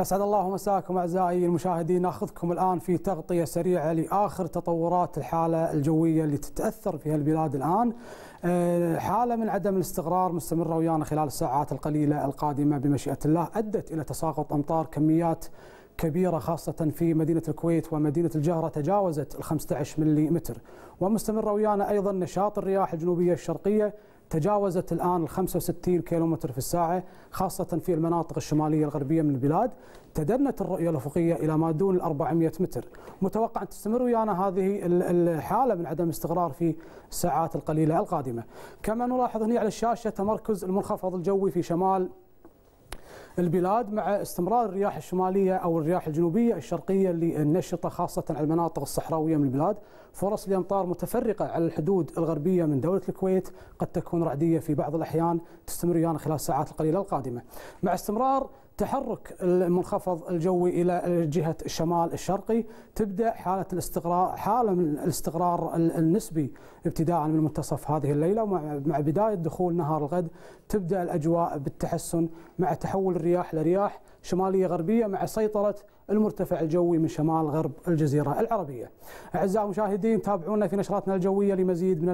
أسعد الله مساكم أعزائي المشاهدين ناخذكم الآن في تغطية سريعة لآخر تطورات الحالة الجوية اللي تتأثر فيها البلاد الآن آه، حالة من عدم الاستقرار مستمرة ويانا خلال الساعات القليلة القادمة بمشيئة الله أدت إلى تساقط أمطار كميات كبيرة خاصة في مدينة الكويت ومدينة الجهرة تجاوزت ال 15 ملم ومستمر ويانا أيضا نشاط الرياح الجنوبية الشرقية تجاوزت الآن ال 65 متر في الساعة خاصة في المناطق الشمالية الغربية من البلاد تدنت الرؤية الأفقية إلى ما دون ال 400 متر متوقع أن تستمر ويانا هذه الحالة من عدم استقرار في الساعات القليلة القادمة كما نلاحظ هنا على الشاشة تمركز المنخفض الجوي في شمال البلاد مع استمرار الرياح الشمالية أو الرياح الجنوبية الشرقية اللي النشطة خاصة على المناطق الصحراوية من البلاد فرص الأمطار متفرقة على الحدود الغربية من دولة الكويت قد تكون رعدية في بعض الأحيان تستمر يعني خلال الساعات القليلة القادمة مع استمرار تحرك المنخفض الجوي الى جهه الشمال الشرقي تبدا حاله الاستقرار حاله من الاستقرار النسبي ابتداء من منتصف هذه الليله ومع بدايه دخول نهار الغد تبدا الاجواء بالتحسن مع تحول الرياح لرياح شماليه غربيه مع سيطره المرتفع الجوي من شمال غرب الجزيره العربيه. اعزائي المشاهدين تابعونا في نشراتنا الجويه لمزيد من